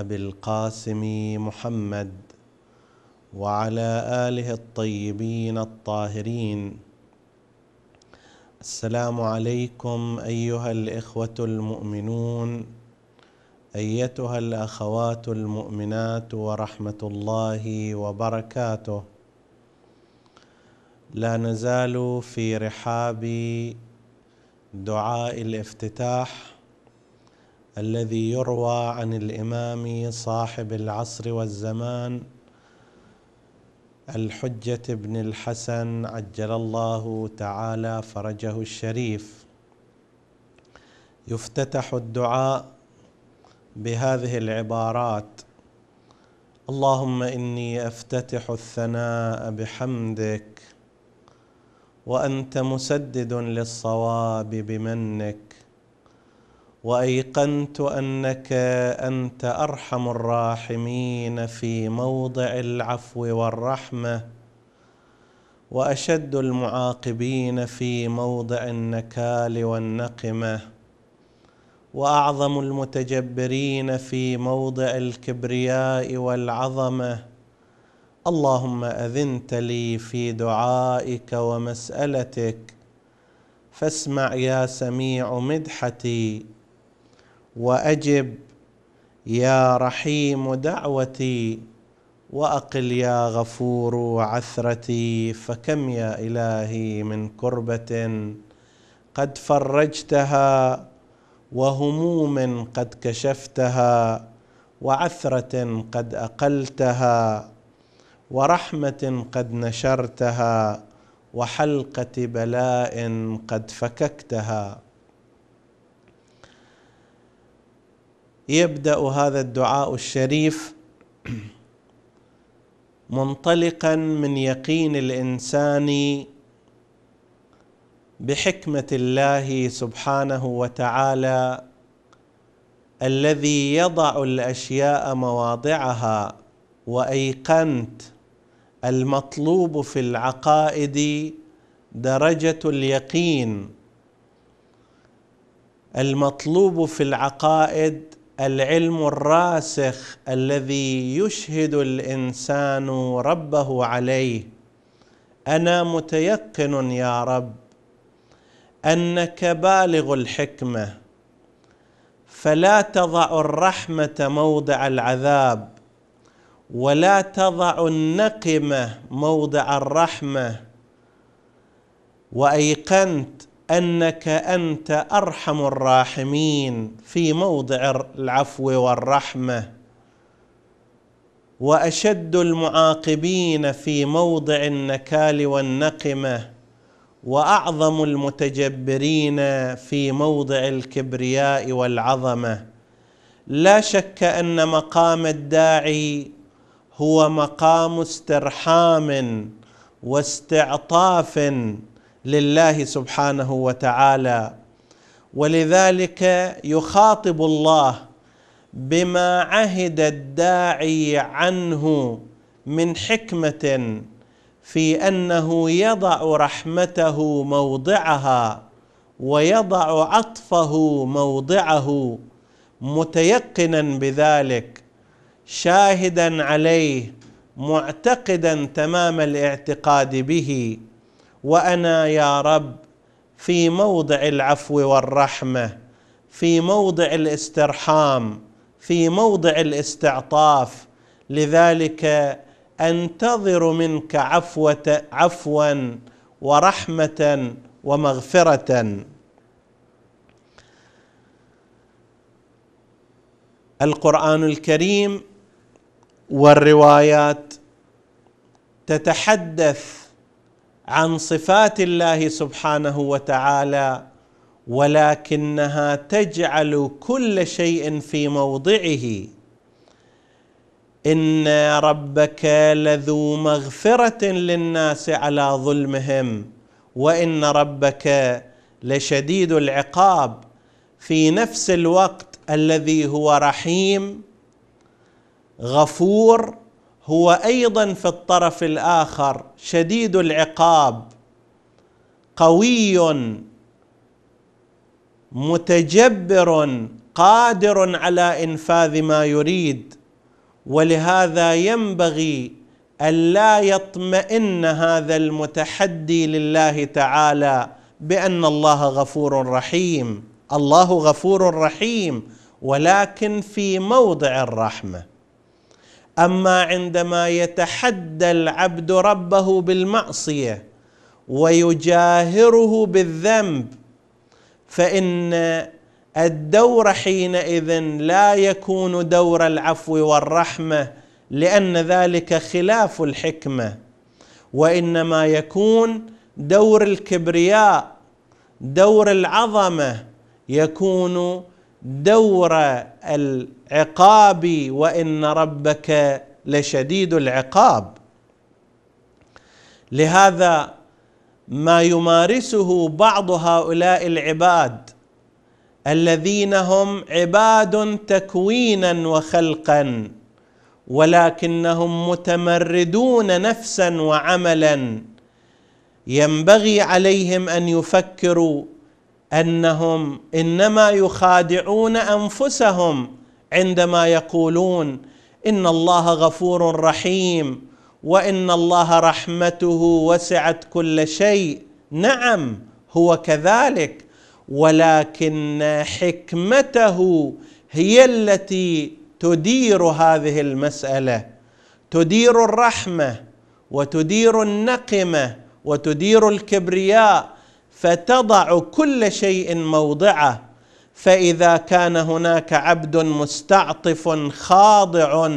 ابي القاسم محمد وعلى اله الطيبين الطاهرين السلام عليكم ايها الاخوه المؤمنون ايتها الاخوات المؤمنات ورحمه الله وبركاته لا نزال في رحاب دعاء الافتتاح الذي يروى عن الامام صاحب العصر والزمان الحجه بن الحسن عجل الله تعالى فرجه الشريف يفتتح الدعاء بهذه العبارات اللهم اني افتتح الثناء بحمدك وانت مسدد للصواب بمنك وايقنت انك انت ارحم الراحمين في موضع العفو والرحمه واشد المعاقبين في موضع النكال والنقمه واعظم المتجبرين في موضع الكبرياء والعظمه اللهم اذنت لي في دعائك ومسالتك فاسمع يا سميع مدحتي واجب يا رحيم دعوتي واقل يا غفور عثرتي فكم يا الهي من كربه قد فرجتها وهموم قد كشفتها وعثره قد اقلتها ورحمه قد نشرتها وحلقه بلاء قد فككتها يبدا هذا الدعاء الشريف منطلقا من يقين الانسان بحكمه الله سبحانه وتعالى الذي يضع الاشياء مواضعها وايقنت المطلوب في العقائد درجه اليقين المطلوب في العقائد العلم الراسخ الذي يشهد الانسان ربه عليه انا متيقن يا رب انك بالغ الحكمه فلا تضع الرحمه موضع العذاب ولا تضع النقمه موضع الرحمه وايقنت انك انت ارحم الراحمين في موضع العفو والرحمه واشد المعاقبين في موضع النكال والنقمه واعظم المتجبرين في موضع الكبرياء والعظمه لا شك ان مقام الداعي هو مقام استرحام واستعطاف لله سبحانه وتعالى ولذلك يخاطب الله بما عهد الداعي عنه من حكمه في انه يضع رحمته موضعها ويضع عطفه موضعه متيقنا بذلك شاهدا عليه معتقدا تمام الاعتقاد به وانا يا رب في موضع العفو والرحمه في موضع الاسترحام في موضع الاستعطاف لذلك انتظر منك عفوة عفوا ورحمه ومغفره القران الكريم والروايات تتحدث عن صفات الله سبحانه وتعالى ولكنها تجعل كل شيء في موضعه ان ربك لذو مغفره للناس على ظلمهم وان ربك لشديد العقاب في نفس الوقت الذي هو رحيم غفور هو ايضا في الطرف الاخر شديد العقاب قوي متجبر قادر على انفاذ ما يريد ولهذا ينبغي الا يطمئن هذا المتحدي لله تعالى بان الله غفور رحيم الله غفور رحيم ولكن في موضع الرحمه اما عندما يتحدى العبد ربه بالمعصيه ويجاهره بالذنب فان الدور حينئذ لا يكون دور العفو والرحمه لان ذلك خلاف الحكمه وانما يكون دور الكبرياء دور العظمه يكون دور العقاب وان ربك لشديد العقاب لهذا ما يمارسه بعض هؤلاء العباد الذين هم عباد تكوينا وخلقا ولكنهم متمردون نفسا وعملا ينبغي عليهم ان يفكروا انهم انما يخادعون انفسهم عندما يقولون ان الله غفور رحيم وان الله رحمته وسعت كل شيء نعم هو كذلك ولكن حكمته هي التي تدير هذه المساله تدير الرحمه وتدير النقمه وتدير الكبرياء فتضع كل شيء موضعه فاذا كان هناك عبد مستعطف خاضع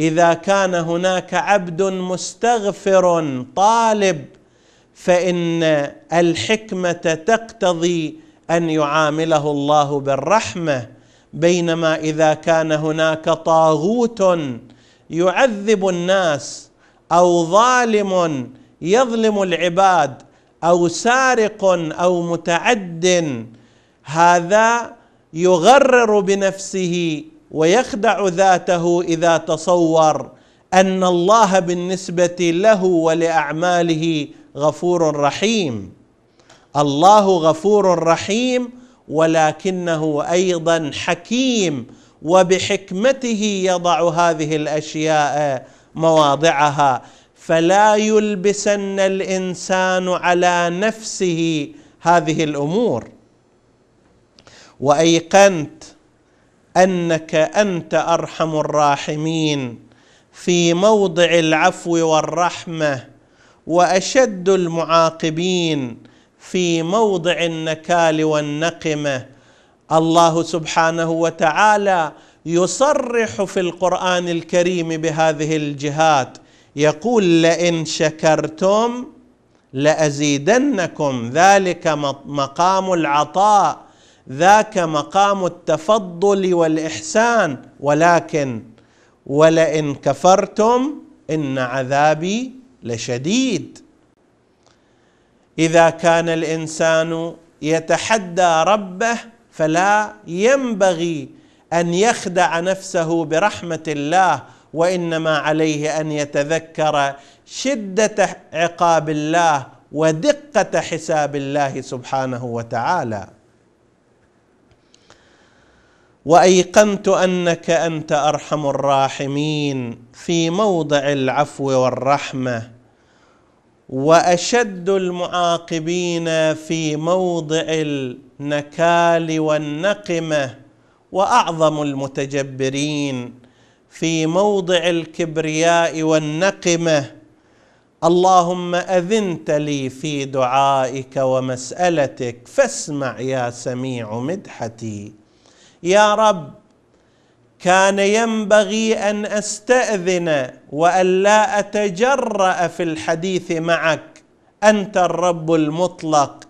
اذا كان هناك عبد مستغفر طالب فان الحكمه تقتضي ان يعامله الله بالرحمه بينما اذا كان هناك طاغوت يعذب الناس او ظالم يظلم العباد او سارق او متعد هذا يغرر بنفسه ويخدع ذاته اذا تصور ان الله بالنسبه له ولاعماله غفور رحيم الله غفور رحيم ولكنه ايضا حكيم وبحكمته يضع هذه الاشياء مواضعها فلا يلبسن الانسان على نفسه هذه الامور وايقنت انك انت ارحم الراحمين في موضع العفو والرحمه واشد المعاقبين في موضع النكال والنقمه الله سبحانه وتعالى يصرح في القران الكريم بهذه الجهات يقول لئن شكرتم لازيدنكم ذلك مقام العطاء ذاك مقام التفضل والاحسان ولكن ولئن كفرتم ان عذابي لشديد اذا كان الانسان يتحدى ربه فلا ينبغي ان يخدع نفسه برحمه الله وانما عليه ان يتذكر شده عقاب الله ودقه حساب الله سبحانه وتعالى وايقنت انك انت ارحم الراحمين في موضع العفو والرحمه واشد المعاقبين في موضع النكال والنقمه واعظم المتجبرين في موضع الكبرياء والنقمه اللهم اذنت لي في دعائك ومسالتك فاسمع يا سميع مدحتي يا رب كان ينبغي ان استاذن والا اتجرا في الحديث معك انت الرب المطلق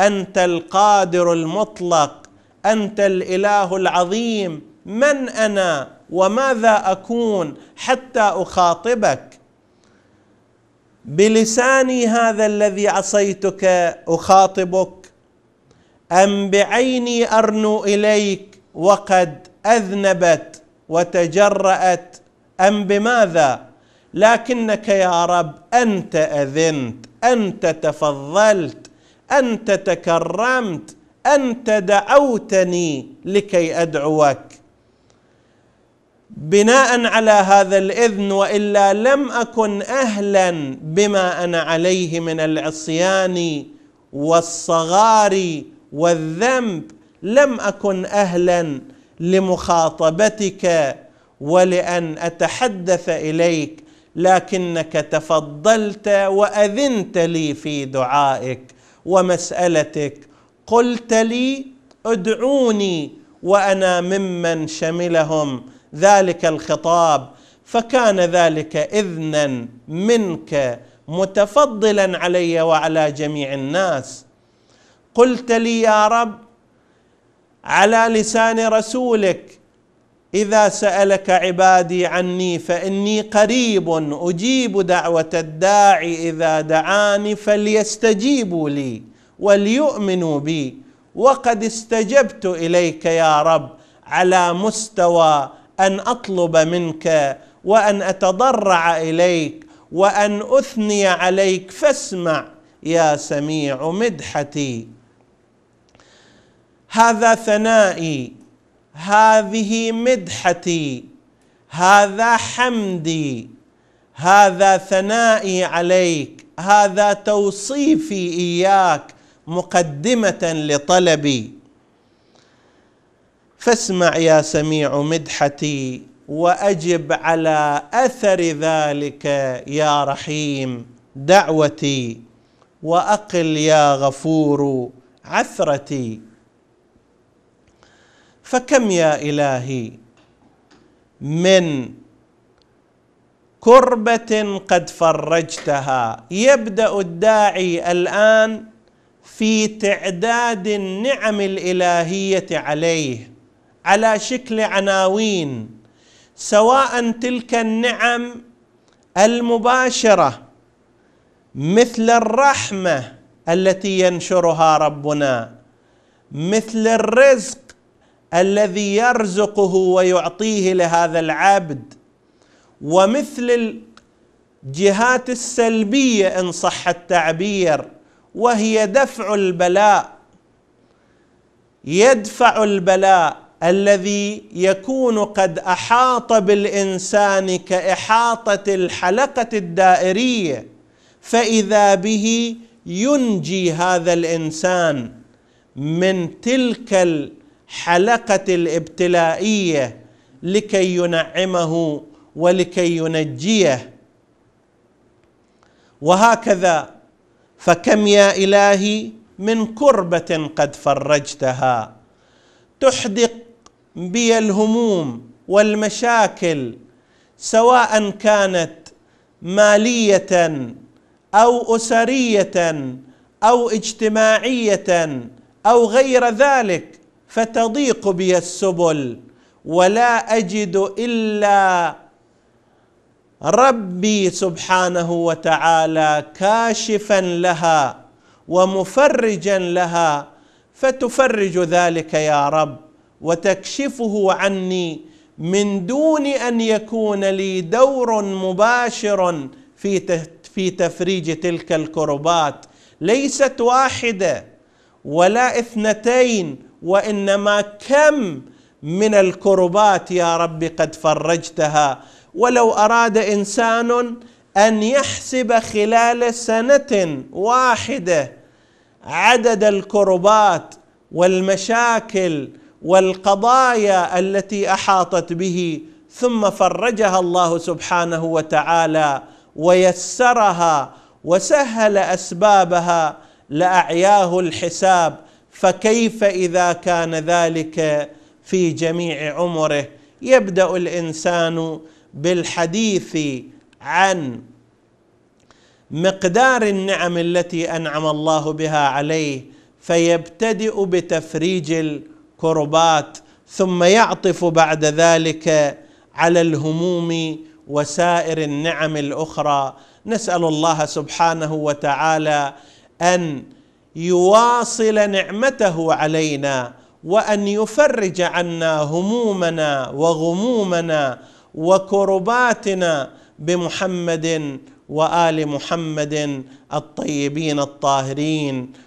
انت القادر المطلق انت الاله العظيم من انا وماذا اكون حتى اخاطبك بلساني هذا الذي عصيتك اخاطبك ام بعيني ارنو اليك وقد اذنبت وتجرات ام بماذا لكنك يا رب انت اذنت انت تفضلت انت تكرمت انت دعوتني لكي ادعوك بناء على هذا الاذن والا لم اكن اهلا بما انا عليه من العصيان والصغار والذنب لم اكن اهلا لمخاطبتك ولان اتحدث اليك لكنك تفضلت واذنت لي في دعائك ومسالتك قلت لي ادعوني وانا ممن شملهم ذلك الخطاب فكان ذلك اذنا منك متفضلا علي وعلى جميع الناس قلت لي يا رب على لسان رسولك اذا سالك عبادي عني فاني قريب اجيب دعوه الداعي اذا دعاني فليستجيبوا لي وليؤمنوا بي وقد استجبت اليك يا رب على مستوى ان اطلب منك وان اتضرع اليك وان اثني عليك فاسمع يا سميع مدحتي هذا ثنائي هذه مدحتي هذا حمدي هذا ثنائي عليك هذا توصيفي اياك مقدمه لطلبي فاسمع يا سميع مدحتي واجب على اثر ذلك يا رحيم دعوتي واقل يا غفور عثرتي فكم يا الهي من كربه قد فرجتها يبدا الداعي الان في تعداد النعم الالهيه عليه على شكل عناوين سواء تلك النعم المباشره مثل الرحمه التي ينشرها ربنا مثل الرزق الذي يرزقه ويعطيه لهذا العبد ومثل الجهات السلبيه ان صح التعبير وهي دفع البلاء يدفع البلاء الذي يكون قد احاط بالانسان كاحاطه الحلقه الدائريه فاذا به ينجي هذا الانسان من تلك الحلقه الابتلائيه لكي ينعمه ولكي ينجيه وهكذا فكم يا الهي من كربه قد فرجتها تحدق بي الهموم والمشاكل سواء كانت ماليه او اسريه او اجتماعيه او غير ذلك فتضيق بي السبل ولا اجد الا ربي سبحانه وتعالى كاشفا لها ومفرجا لها فتفرج ذلك يا رب وتكشفه عني من دون ان يكون لي دور مباشر في في تفريج تلك الكربات ليست واحده ولا اثنتين وانما كم من الكربات يا رب قد فرجتها ولو اراد انسان ان يحسب خلال سنه واحده عدد الكربات والمشاكل والقضايا التي احاطت به ثم فرجها الله سبحانه وتعالى ويسرها وسهل اسبابها لاعياه الحساب فكيف اذا كان ذلك في جميع عمره يبدا الانسان بالحديث عن مقدار النعم التي انعم الله بها عليه فيبتدئ بتفريج كربات ثم يعطف بعد ذلك على الهموم وسائر النعم الاخرى نسال الله سبحانه وتعالى ان يواصل نعمته علينا وان يفرج عنا همومنا وغمومنا وكرباتنا بمحمد وال محمد الطيبين الطاهرين